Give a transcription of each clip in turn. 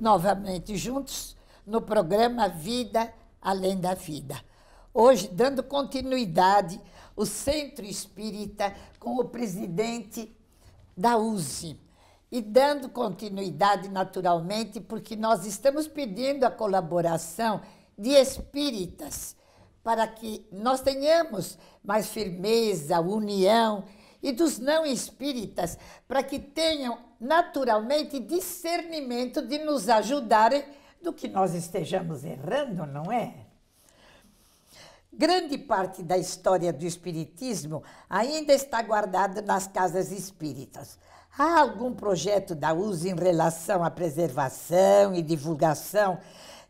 novamente juntos no programa Vida Além da Vida. Hoje, dando continuidade, o Centro Espírita com o presidente da USE. E dando continuidade naturalmente, porque nós estamos pedindo a colaboração de espíritas para que nós tenhamos mais firmeza, união e dos não espíritas, para que tenham naturalmente discernimento de nos ajudarem do que nós estejamos errando, não é? Grande parte da história do espiritismo ainda está guardada nas casas espíritas. Há algum projeto da USA em relação à preservação e divulgação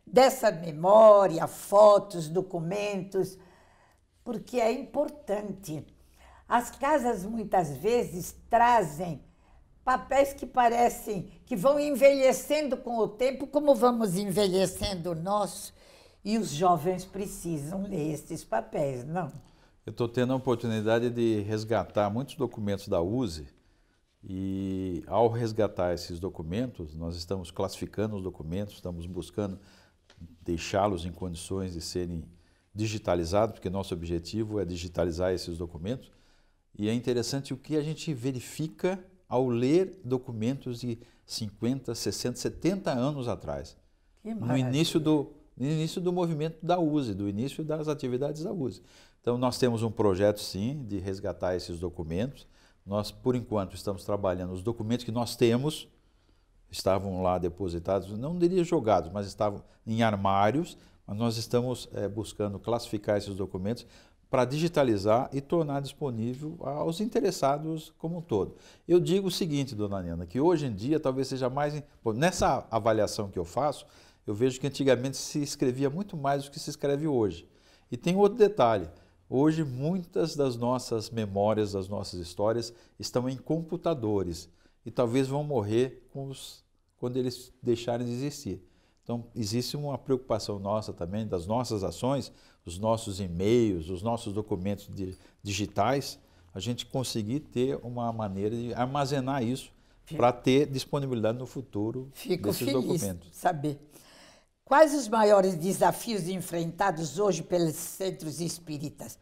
dessa memória, fotos, documentos? Porque é importante as casas muitas vezes trazem papéis que parecem que vão envelhecendo com o tempo, como vamos envelhecendo nós, e os jovens precisam ler esses papéis, não? Eu estou tendo a oportunidade de resgatar muitos documentos da USE e, ao resgatar esses documentos, nós estamos classificando os documentos, estamos buscando deixá-los em condições de serem digitalizados, porque nosso objetivo é digitalizar esses documentos. E é interessante o que a gente verifica ao ler documentos de 50, 60, 70 anos atrás. Que no maravilha. início do no início do movimento da USE, do início das atividades da USE. Então nós temos um projeto sim de resgatar esses documentos. Nós por enquanto estamos trabalhando os documentos que nós temos estavam lá depositados, não diria jogados, mas estavam em armários. Mas nós estamos é, buscando classificar esses documentos para digitalizar e tornar disponível aos interessados como um todo. Eu digo o seguinte, dona Nena, que hoje em dia talvez seja mais. Bom, nessa avaliação que eu faço, eu vejo que antigamente se escrevia muito mais do que se escreve hoje. E tem outro detalhe: hoje muitas das nossas memórias, das nossas histórias, estão em computadores e talvez vão morrer os... quando eles deixarem de existir. Então, existe uma preocupação nossa também, das nossas ações, os nossos e-mails, os nossos documentos digitais, a gente conseguir ter uma maneira de armazenar isso para ter disponibilidade no futuro Fico desses feliz documentos. saber. Quais os maiores desafios enfrentados hoje pelos centros espíritas?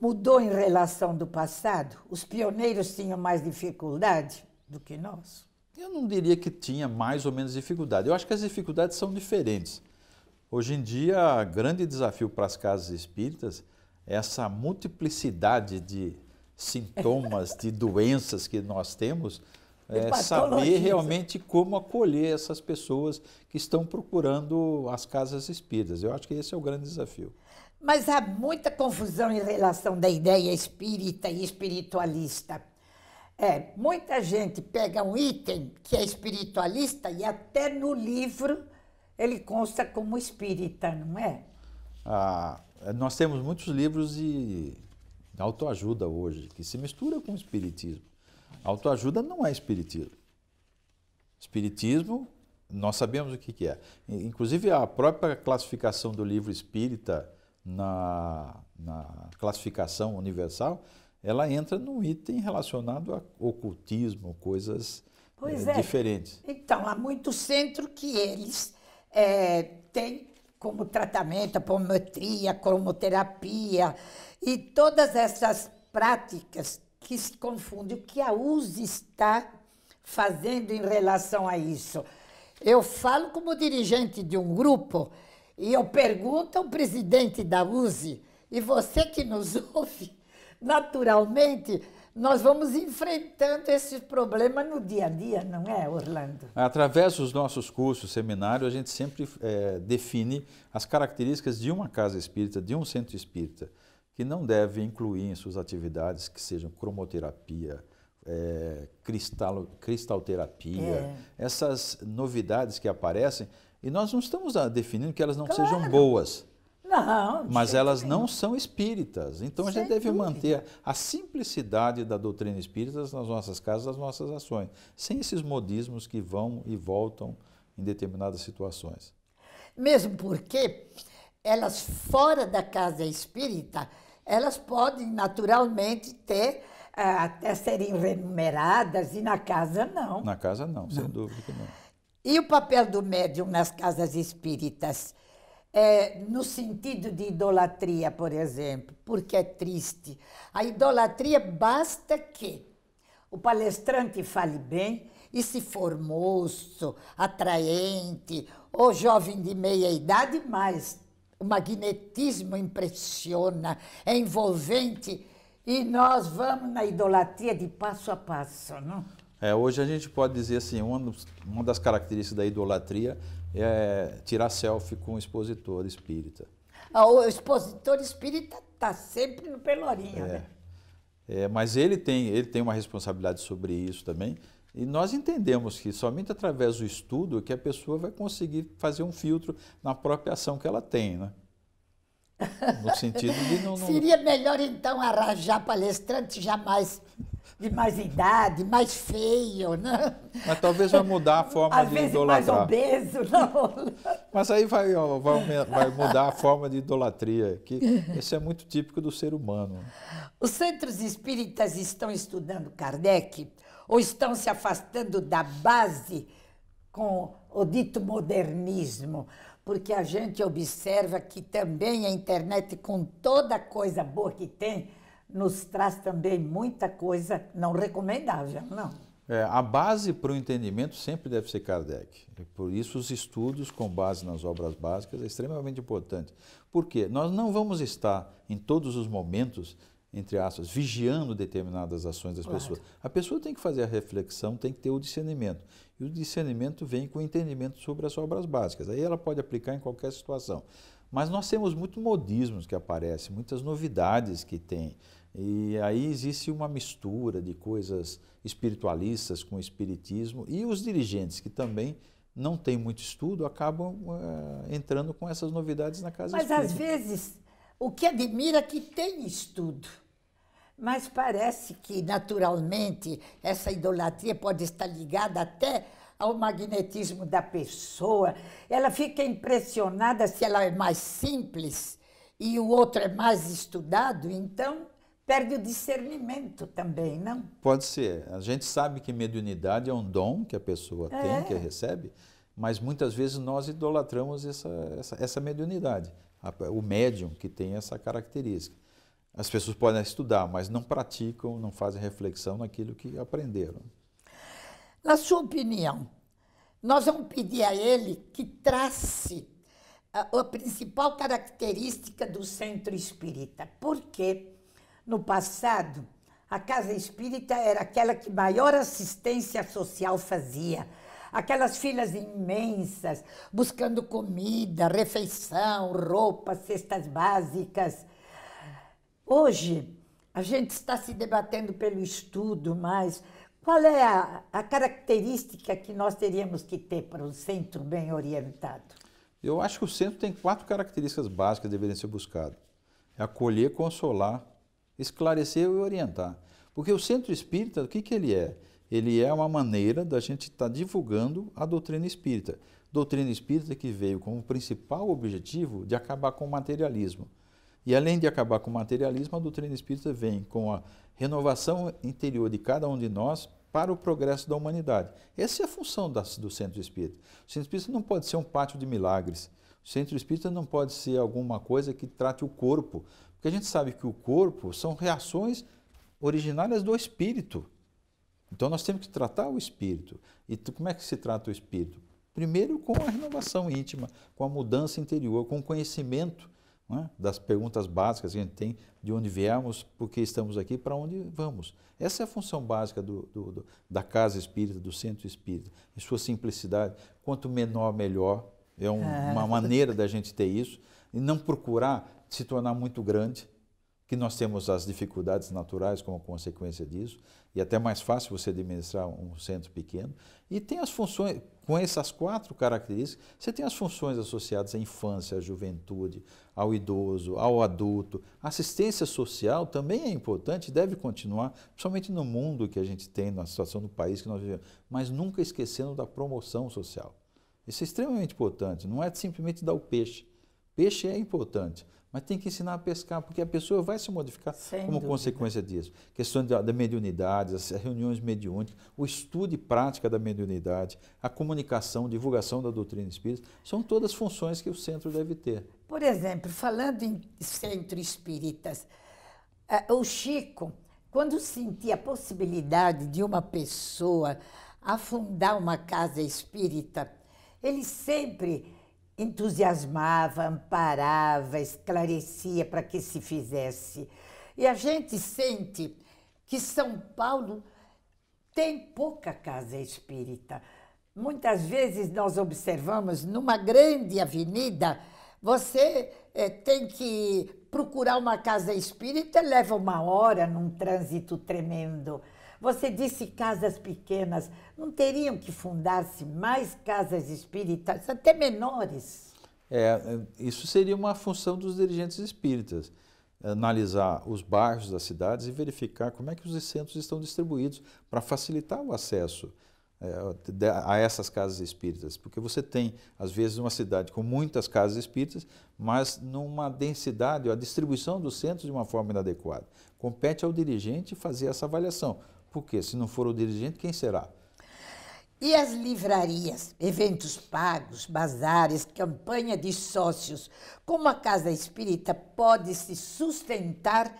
Mudou em relação do passado? Os pioneiros tinham mais dificuldade do que nós? Eu não diria que tinha mais ou menos dificuldade. Eu acho que as dificuldades são diferentes. Hoje em dia, grande desafio para as casas espíritas é essa multiplicidade de sintomas, de doenças que nós temos, é saber né? realmente como acolher essas pessoas que estão procurando as casas espíritas. Eu acho que esse é o grande desafio. Mas há muita confusão em relação da ideia espírita e espiritualista. É, muita gente pega um item que é espiritualista e até no livro ele consta como espírita, não é? Ah, nós temos muitos livros de autoajuda hoje, que se mistura com o espiritismo. Autoajuda não é espiritismo. Espiritismo, nós sabemos o que, é. Inclusive, a própria classificação do livro espírita na, na classificação universal, ela entra num item relacionado a ocultismo, coisas é, é. diferentes. Então, há muito centro que eles é, tem como tratamento a pomometria, cromoterapia e todas essas práticas que se confundem. O que a USE está fazendo em relação a isso? Eu falo como dirigente de um grupo e eu pergunto ao presidente da USE, e você que nos ouve, naturalmente, nós vamos enfrentando esse problema no dia a dia, não é, Orlando? Através dos nossos cursos, seminários, a gente sempre é, define as características de uma casa espírita, de um centro espírita, que não deve incluir em suas atividades que sejam cromoterapia, é, cristal, cristalterapia, é. essas novidades que aparecem. E nós não estamos ah, definindo que elas não claro. sejam boas. Não, mas elas não são espíritas. Então a gente deve manter a, a simplicidade da doutrina espírita nas nossas casas, nas nossas ações, sem esses modismos que vão e voltam em determinadas situações. Mesmo porque elas fora da casa espírita, elas podem naturalmente ter eh, até serem remuneradas e na casa não. Na casa não, sem não. dúvida que não. E o papel do médium nas casas espíritas? é, no sentido de idolatria, por exemplo, porque é triste. A idolatria basta que o palestrante fale bem e se for moço, atraente, ou jovem de meia idade, mais. O magnetismo impressiona, é envolvente e nós vamos na idolatria de passo a passo, não? É, hoje a gente pode dizer assim, uma, uma das características da idolatria é, tirar selfie com o expositor espírita. Ah, o expositor espírita está sempre no Pelourinho, é. né? É, mas ele tem, ele tem uma responsabilidade sobre isso também. E nós entendemos que somente através do estudo é que a pessoa vai conseguir fazer um filtro na própria ação que ela tem, né? No sentido de não... não... Seria melhor, então, arranjar palestrante jamais de mais idade, mais feio, né? Mas talvez vai mudar a forma Às de vezes idolatrar. mais obeso, não. Mas aí vai, ó, vai, vai, mudar a forma de idolatria, que isso é muito típico do ser humano. Os centros espíritas estão estudando Kardec ou estão se afastando da base com o dito modernismo? Porque a gente observa que também a internet, com toda coisa boa que tem, nos traz também muita coisa não recomendável, não. É, a base para o entendimento sempre deve ser Kardec. E por isso, os estudos com base nas obras básicas é extremamente importante. Por quê? Nós não vamos estar em todos os momentos, entre aspas, vigiando determinadas ações das claro. pessoas. A pessoa tem que fazer a reflexão, tem que ter o discernimento. E o discernimento vem com o entendimento sobre as obras básicas. Aí ela pode aplicar em qualquer situação. Mas nós temos muitos modismos que aparecem, muitas novidades que tem. E aí existe uma mistura de coisas espiritualistas com o espiritismo e os dirigentes que também não têm muito estudo acabam é, entrando com essas novidades na casa Mas espírita. às vezes o que admira é que tem estudo. Mas parece que naturalmente essa idolatria pode estar ligada até ao magnetismo da pessoa. Ela fica impressionada se ela é mais simples e o outro é mais estudado, então perde o discernimento também, não? Pode ser. A gente sabe que mediunidade é um dom que a pessoa é. tem, que recebe, mas muitas vezes nós idolatramos essa, essa, essa mediunidade, a, o médium que tem essa característica. As pessoas podem estudar, mas não praticam, não fazem reflexão naquilo que aprenderam. Na sua opinião, nós vamos pedir a ele que trace a, a principal característica do centro espírita. Por quê? No passado, a casa espírita era aquela que maior assistência social fazia. Aquelas filas imensas, buscando comida, refeição, roupa, cestas básicas. Hoje, a gente está se debatendo pelo estudo, mas qual é a, a característica que nós teríamos que ter para um centro bem orientado? Eu acho que o centro tem quatro características básicas que deveriam ser buscadas: é acolher, consolar, esclarecer e orientar. Porque o centro espírita, o que, que ele é? Ele é uma maneira da gente estar tá divulgando a doutrina espírita. Doutrina espírita que veio como principal objetivo de acabar com o materialismo. E além de acabar com o materialismo, a doutrina espírita vem com a renovação interior de cada um de nós para o progresso da humanidade. Essa é a função do centro espírita. O centro espírita não pode ser um pátio de milagres. O centro espírita não pode ser alguma coisa que trate o corpo, porque a gente sabe que o corpo são reações originárias do espírito. Então nós temos que tratar o espírito. E como é que se trata o espírito? Primeiro com a renovação íntima, com a mudança interior, com o conhecimento é? das perguntas básicas que a gente tem, de onde viemos, por que estamos aqui, para onde vamos. Essa é a função básica do, do, do, da casa espírita, do centro espírita, em sua simplicidade. Quanto menor, melhor. É um, é. uma maneira da gente ter isso. E não procurar se tornar muito grande, que nós temos as dificuldades naturais como consequência disso, e é até mais fácil você administrar um centro pequeno, e tem as funções, com essas quatro características, você tem as funções associadas à infância, à juventude, ao idoso, ao adulto. Assistência social também é importante, deve continuar, principalmente no mundo que a gente tem, na situação do país que nós vivemos, mas nunca esquecendo da promoção social. Isso é extremamente importante, não é simplesmente dar o peixe. Peixe é importante, mas tem que ensinar a pescar, porque a pessoa vai se modificar Sem como dúvida. consequência disso. Questão da, da mediunidade, as reuniões mediúnicas, o estudo e prática da mediunidade, a comunicação, divulgação da doutrina espírita, são todas funções que o centro deve ter. Por exemplo, falando em centro espíritas, eh, o Chico, quando sentia a possibilidade de uma pessoa afundar uma casa espírita, ele sempre entusiasmava, amparava, esclarecia para que se fizesse. E a gente sente que São Paulo tem pouca casa espírita. Muitas vezes nós observamos numa grande avenida, você é, tem que procurar uma casa espírita, leva uma hora num trânsito tremendo. Você disse casas pequenas. Não teriam que fundar-se mais casas espíritas, até menores? É, é, isso seria uma função dos dirigentes espíritas. Analisar os bairros das cidades e verificar como é que os centros estão distribuídos para facilitar o acesso é, a essas casas espíritas, porque você tem, às vezes, uma cidade com muitas casas espíritas, mas numa densidade, a distribuição dos centros de uma forma inadequada. Compete ao dirigente fazer essa avaliação. Porque se não for o dirigente, quem será? E as livrarias, eventos pagos, bazares, campanha de sócios, como a Casa Espírita pode se sustentar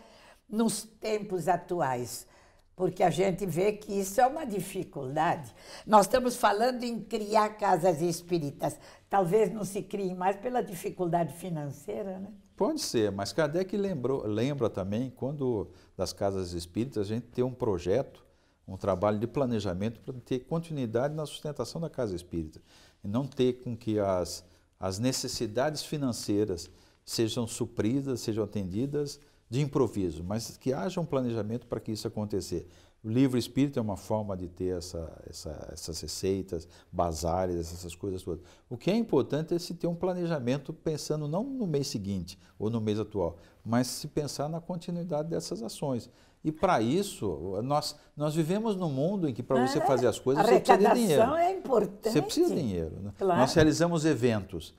nos tempos atuais? Porque a gente vê que isso é uma dificuldade. Nós estamos falando em criar casas espíritas. Talvez não se criem mais pela dificuldade financeira, né? Pode ser, mas Kardec lembrou, lembra também, quando das casas espíritas, a gente tem um projeto um trabalho de planejamento para ter continuidade na sustentação da casa espírita e não ter com que as, as necessidades financeiras sejam supridas, sejam atendidas de improviso, mas que haja um planejamento para que isso acontecer. O livro espírita é uma forma de ter essa, essa, essas receitas, bazares, essas coisas todas. O que é importante é se ter um planejamento pensando não no mês seguinte ou no mês atual, mas se pensar na continuidade dessas ações. E para isso, nós, nós vivemos num mundo em que para você é, fazer as coisas você precisa de dinheiro. é importante. Você precisa de dinheiro. Né? Claro. Nós realizamos eventos.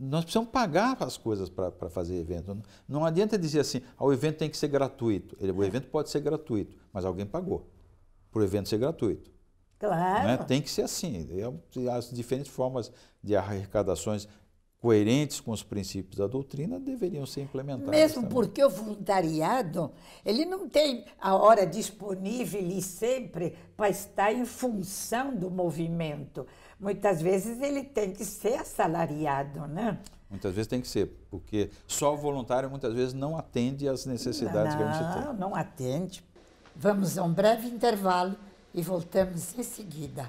Nós precisamos pagar as coisas para fazer evento. Não adianta dizer assim, ah, o evento tem que ser gratuito. Ele, o evento pode ser gratuito, mas alguém pagou para o evento ser gratuito. Claro. Né? Tem que ser assim. É as diferentes formas de arrecadações coerentes com os princípios da doutrina deveriam ser implementados. Mesmo também. porque o voluntariado, ele não tem a hora disponível e sempre para estar em função do movimento. Muitas vezes ele tem que ser assalariado, né? Muitas vezes tem que ser, porque só o voluntário muitas vezes não atende às necessidades não, que a gente tem. Não, não atende. Vamos a um breve intervalo e voltamos em seguida.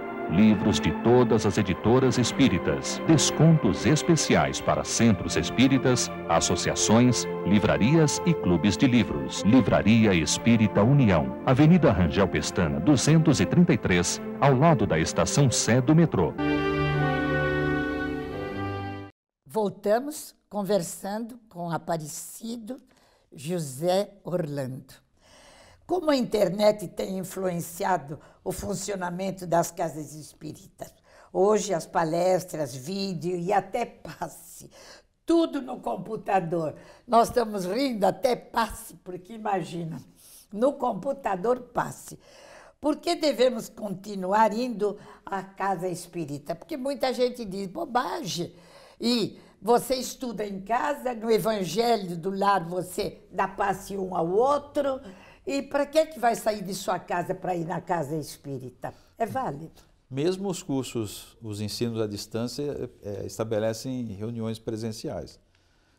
livros de todas as editoras espíritas, descontos especiais para centros espíritas, associações, livrarias e clubes de livros. Livraria Espírita União, Avenida Rangel Pestana, 233, ao lado da estação Sé do metrô. Voltamos conversando com Aparecido José Orlando. Como a internet tem influenciado o funcionamento das casas espíritas? Hoje, as palestras, vídeo e até passe, tudo no computador. Nós estamos rindo até passe, porque imagina, no computador passe. Por que devemos continuar indo à casa espírita? Porque muita gente diz bobagem. E você estuda em casa, no evangelho do lado você dá passe um ao outro e para quem é que vai sair de sua casa para ir na casa espírita? É válido. Mesmo os cursos, os ensinos à distância, é, é, estabelecem reuniões presenciais.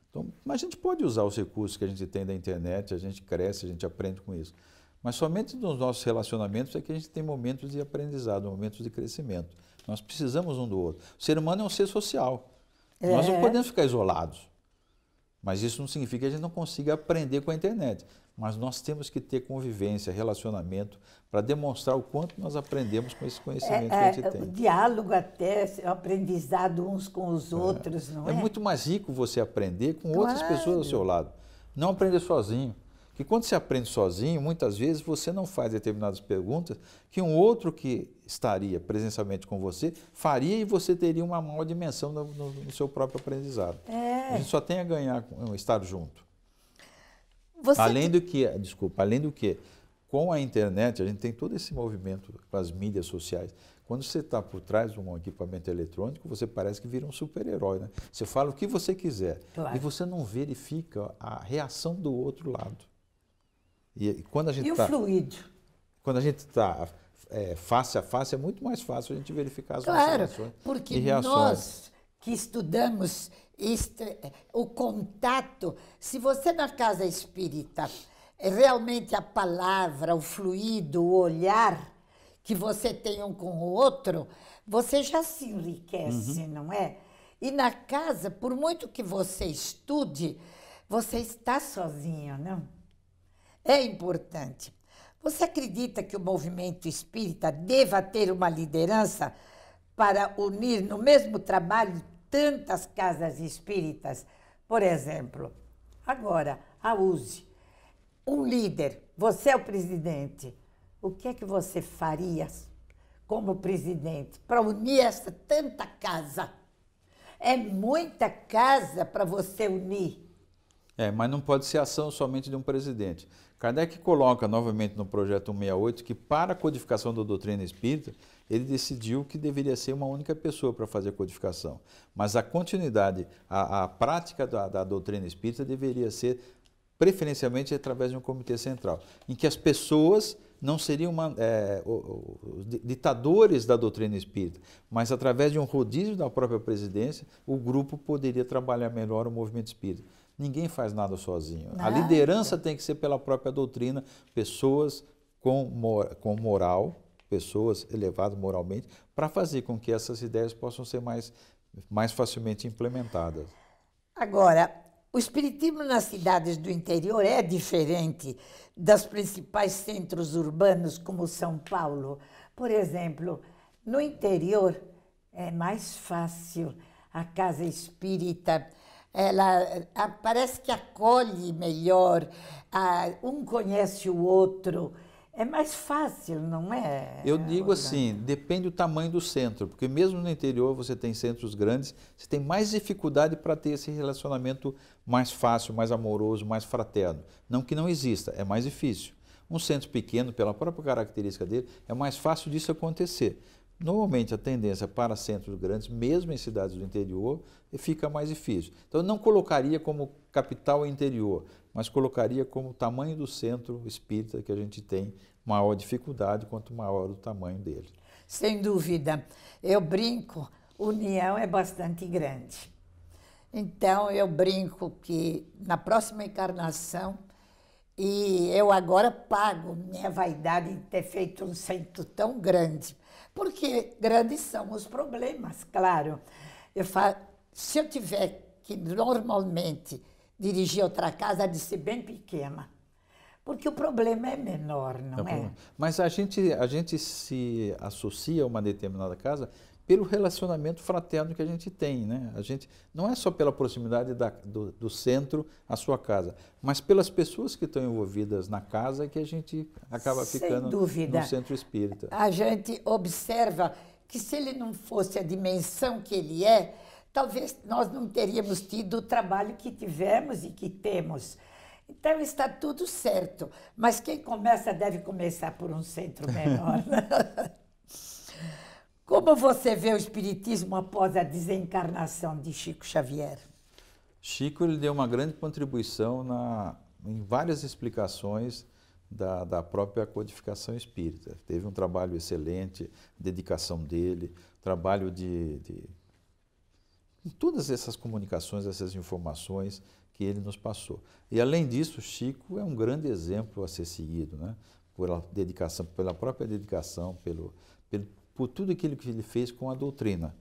Então, mas a gente pode usar os recursos que a gente tem da internet, a gente cresce, a gente aprende com isso. Mas somente nos nossos relacionamentos é que a gente tem momentos de aprendizado, momentos de crescimento. Nós precisamos um do outro. O ser humano é um ser social. É. Nós não é. podemos ficar isolados. Mas isso não significa que a gente não consiga aprender com a internet. Mas nós temos que ter convivência, relacionamento, para demonstrar o quanto nós aprendemos com esse conhecimento é, que a gente é, é tem. O diálogo até, o é, aprendizado uns com os é. outros, não é? É muito mais rico você aprender com claro. outras pessoas ao seu lado. Não aprender sozinho que quando se aprende sozinho, muitas vezes você não faz determinadas perguntas que um outro que estaria presencialmente com você faria e você teria uma maior dimensão no, no, no seu próprio aprendizado. É. A gente só tem a ganhar estar junto. Você... Além do que, desculpa, além do que, com a internet a gente tem todo esse movimento com as mídias sociais. Quando você está por trás de um equipamento eletrônico, você parece que vira um super-herói, né? Você fala o que você quiser claro. e você não verifica a reação do outro lado. E, e quando a gente e tá, o fluido? Quando a gente está é, face a face, é muito mais fácil a gente verificar as claro, reações porque e reações. nós que estudamos este, o contato, se você na casa espírita é realmente a palavra, o fluido, o olhar que você tem um com o outro, você já se enriquece, uhum. não é? E na casa, por muito que você estude, você está sozinho, não? é importante. Você acredita que o movimento espírita deva ter uma liderança para unir no mesmo trabalho tantas casas espíritas? Por exemplo, agora, a USE. Um líder, você é o presidente. O que é que você faria como presidente para unir essa tanta casa? É muita casa para você unir. É, mas não pode ser ação somente de um presidente. Kardec coloca novamente no projeto 168 que, para a codificação da doutrina espírita, ele decidiu que deveria ser uma única pessoa para fazer a codificação. Mas a continuidade, a, a prática da, da doutrina espírita deveria ser preferencialmente através de um comitê central, em que as pessoas não seriam uma, é, os ditadores da doutrina espírita, mas através de um rodízio da própria presidência, o grupo poderia trabalhar melhor o movimento espírita. Ninguém faz nada sozinho. Nada. A liderança tem que ser pela própria doutrina, pessoas com, mor com moral, pessoas elevadas moralmente, para fazer com que essas ideias possam ser mais, mais facilmente implementadas. Agora, o espiritismo nas cidades do interior é diferente dos principais centros urbanos como São Paulo. Por exemplo, no interior é mais fácil a casa espírita ela ah, parece que acolhe melhor, ah, um conhece o outro. É mais fácil, não é? Eu digo assim, depende do tamanho do centro, porque mesmo no interior você tem centros grandes, você tem mais dificuldade para ter esse relacionamento mais fácil, mais amoroso, mais fraterno. Não que não exista, é mais difícil. Um centro pequeno, pela própria característica dele, é mais fácil disso acontecer normalmente a tendência para centros grandes, mesmo em cidades do interior, fica mais difícil. Então, eu não colocaria como capital interior, mas colocaria como tamanho do centro espírita que a gente tem maior dificuldade quanto maior o tamanho dele. Sem dúvida. Eu brinco, união é bastante grande. Então, eu brinco que na próxima encarnação, e eu agora pago minha vaidade de ter feito um centro tão grande porque grandes são os problemas, claro. Eu falo, se eu tiver que normalmente dirigir outra casa, de ser bem pequena, porque o problema é menor, não é? é? Mas a gente, a gente se associa a uma determinada casa pelo relacionamento fraterno que a gente tem, né? A gente não é só pela proximidade da, do, do, centro à sua casa, mas pelas pessoas que estão envolvidas na casa que a gente acaba Sem ficando dúvida. no centro espírita. A gente observa que se ele não fosse a dimensão que ele é, talvez nós não teríamos tido o trabalho que tivemos e que temos. Então está tudo certo, mas quem começa deve começar por um centro menor. Como você vê o espiritismo após a desencarnação de Chico Xavier? Chico ele deu uma grande contribuição na, em várias explicações da, da própria codificação espírita. Teve um trabalho excelente, dedicação dele, trabalho de, de, de todas essas comunicações, essas informações que ele nos passou. E além disso, Chico é um grande exemplo a ser seguido, né? Pela dedicação, pela própria dedicação, pelo, pelo por tudo aquilo que ele fez com a doutrina.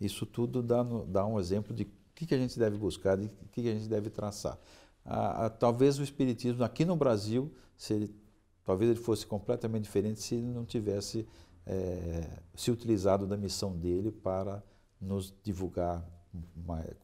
Isso tudo dá, dá um exemplo de o que, que, a gente deve buscar, de o que, que, a gente deve traçar. Ah, talvez o espiritismo aqui no Brasil, ele, talvez ele fosse completamente diferente se ele não tivesse é, se utilizado da missão dele para nos divulgar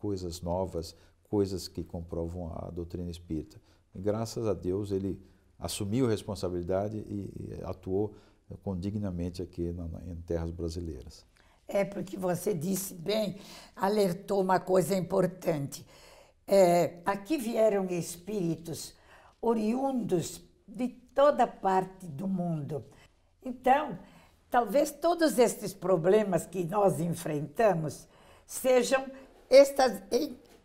coisas novas, coisas que comprovam a doutrina espírita. E, graças a Deus ele assumiu a responsabilidade e, e atuou condignamente aqui na, na, em terras brasileiras. É, porque você disse bem, alertou uma coisa importante. É, aqui vieram espíritos oriundos de toda parte do mundo. Então, talvez todos estes problemas que nós enfrentamos sejam estas,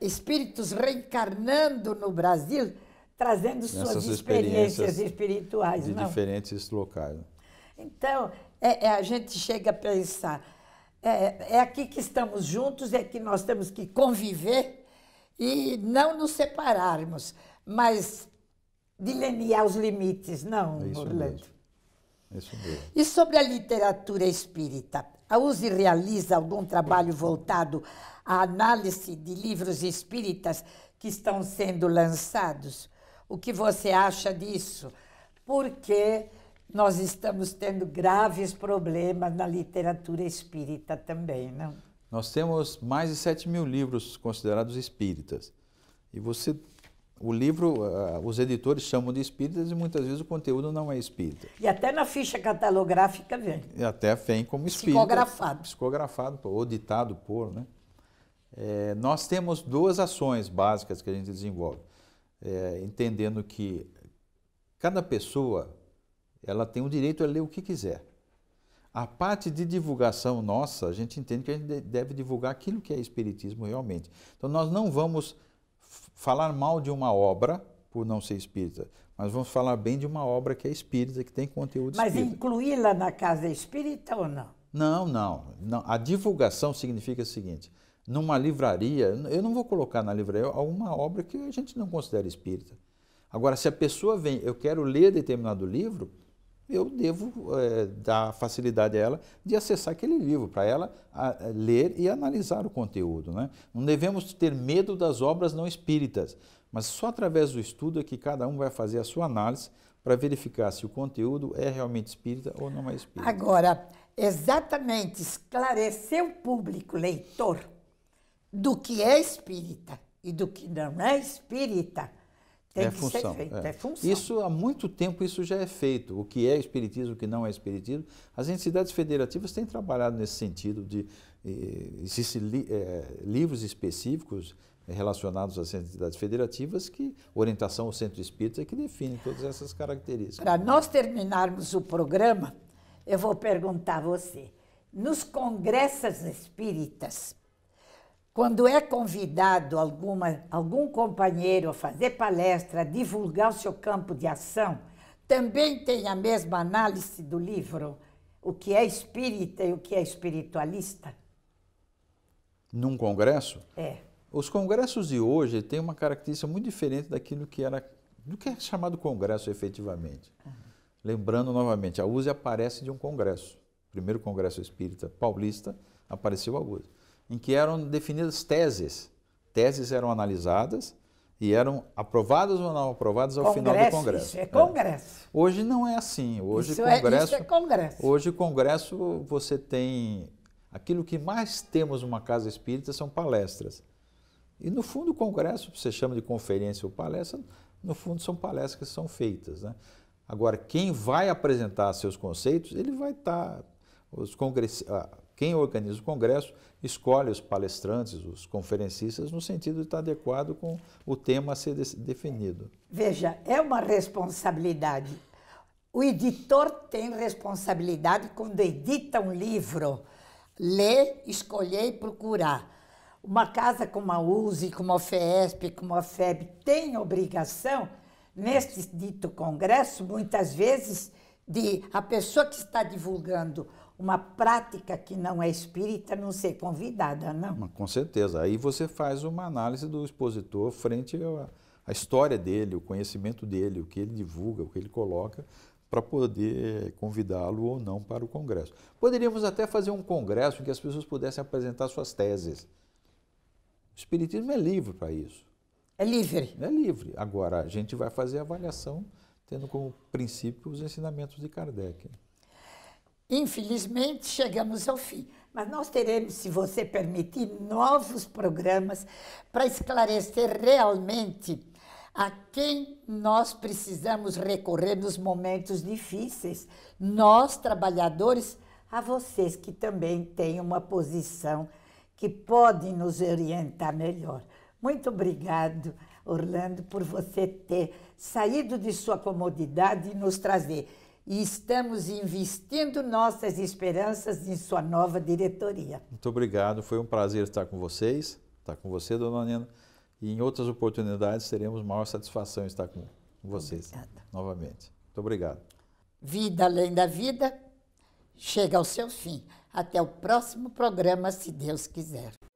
espíritos reencarnando no Brasil, trazendo Nessas suas experiências, experiências espirituais. De não? diferentes locais. Então, é, é, a gente chega a pensar, é, é aqui que estamos juntos, é que nós temos que conviver e não nos separarmos, mas delinear os limites, não, é Orlando. É mesmo. E sobre a literatura espírita? A USE realiza algum trabalho voltado à análise de livros espíritas que estão sendo lançados? O que você acha disso? Porque nós estamos tendo graves problemas na literatura espírita também, não? Nós temos mais de 7 mil livros considerados espíritas. E você, o livro, ah, os editores chamam de espíritas e muitas vezes o conteúdo não é espírita. E até na ficha catalográfica vem. E até vem como espírita. Psicografado. Psicografado, ou ditado por, né? É, nós temos duas ações básicas que a gente desenvolve. É, entendendo que cada pessoa ela tem o direito a ler o que quiser. A parte de divulgação nossa, a gente entende que a gente deve divulgar aquilo que é espiritismo realmente. Então nós não vamos falar mal de uma obra por não ser espírita, mas vamos falar bem de uma obra que é espírita, que tem conteúdo mas espírita. Mas incluí-la na casa espírita ou não? Não, não, não. A divulgação significa o seguinte: numa livraria, eu não vou colocar na livraria alguma obra que a gente não considera espírita. Agora, se a pessoa vem, eu quero ler determinado livro, eu devo é, dar facilidade a ela de acessar aquele livro, para ela a, a eh, ler e analisar o conteúdo. Né? Não devemos ter medo das obras não espíritas, mas só através do estudo é que cada um vai fazer a sua análise para verificar se o conteúdo é realmente espírita ou não é espírita. Agora, exatamente esclarecer o público leitor do que é espírita e do que não é espírita tem é função. É. é. função. Isso há muito tempo isso já é feito. O que é espiritismo, o que não é espiritismo. As entidades federativas têm trabalhado nesse sentido de eh, existem li, eh, livros específicos relacionados às entidades federativas que orientação ao centro espírita é que define todas essas características. Para nós terminarmos o programa, eu vou perguntar a você. Nos congressos espíritas, quando é convidado alguma, algum companheiro a fazer palestra, a divulgar o seu campo de ação, também tem a mesma análise do livro, o que é espírita e o que é espiritualista? Num congresso? É. Os congressos de hoje têm uma característica muito diferente daquilo que era do que é chamado congresso efetivamente. Uhum. Lembrando novamente, a USE aparece de um congresso. O primeiro congresso espírita paulista apareceu a USE em que eram definidas teses. Teses eram analisadas e eram aprovadas ou não aprovadas ao congresso, final do Congresso. Isso é, é Congresso. É. Hoje não é assim. Hoje isso é- Congresso. É, isso é Congresso. Hoje Congresso você tem aquilo que mais temos numa casa espírita são palestras. E no fundo o Congresso você chama de conferência ou palestra, no fundo são palestras que são feitas, né? Agora quem vai apresentar seus conceitos ele vai estar tá, os congressistas quem organiza o congresso escolhe os palestrantes, os conferencistas, no sentido de estar adequado com o tema a ser definido. Veja, é uma responsabilidade. O editor tem responsabilidade quando edita um livro, ler, escolher e procurar. Uma casa como a USE, como a FESP, como a FEB tem obrigação, neste dito congresso, muitas vezes, de a pessoa que está divulgando uma prática que não é espírita não ser convidada, não. Com certeza. Aí você faz uma análise do expositor frente à história dele, o conhecimento dele, o que ele divulga, o que ele coloca, para poder convidá-lo ou não para o congresso. Poderíamos até fazer um congresso em que as pessoas pudessem apresentar suas teses. O espiritismo é livre para isso. É livre. É livre. Agora, a gente vai fazer a avaliação tendo como princípio os ensinamentos de Kardec. Infelizmente, chegamos ao fim. Mas nós teremos, se você permitir, novos programas para esclarecer realmente a quem nós precisamos recorrer nos momentos difíceis. Nós, trabalhadores, a vocês que também têm uma posição que pode nos orientar melhor. Muito obrigado, Orlando, por você ter saído de sua comodidade e nos trazer e estamos investindo nossas esperanças em sua nova diretoria. Muito obrigado, foi um prazer estar com vocês, estar com você, dona Nena, e em outras oportunidades teremos maior satisfação em estar com vocês Obrigada. novamente. Muito obrigado. Vida além da vida chega ao seu fim. Até o próximo programa, se Deus quiser.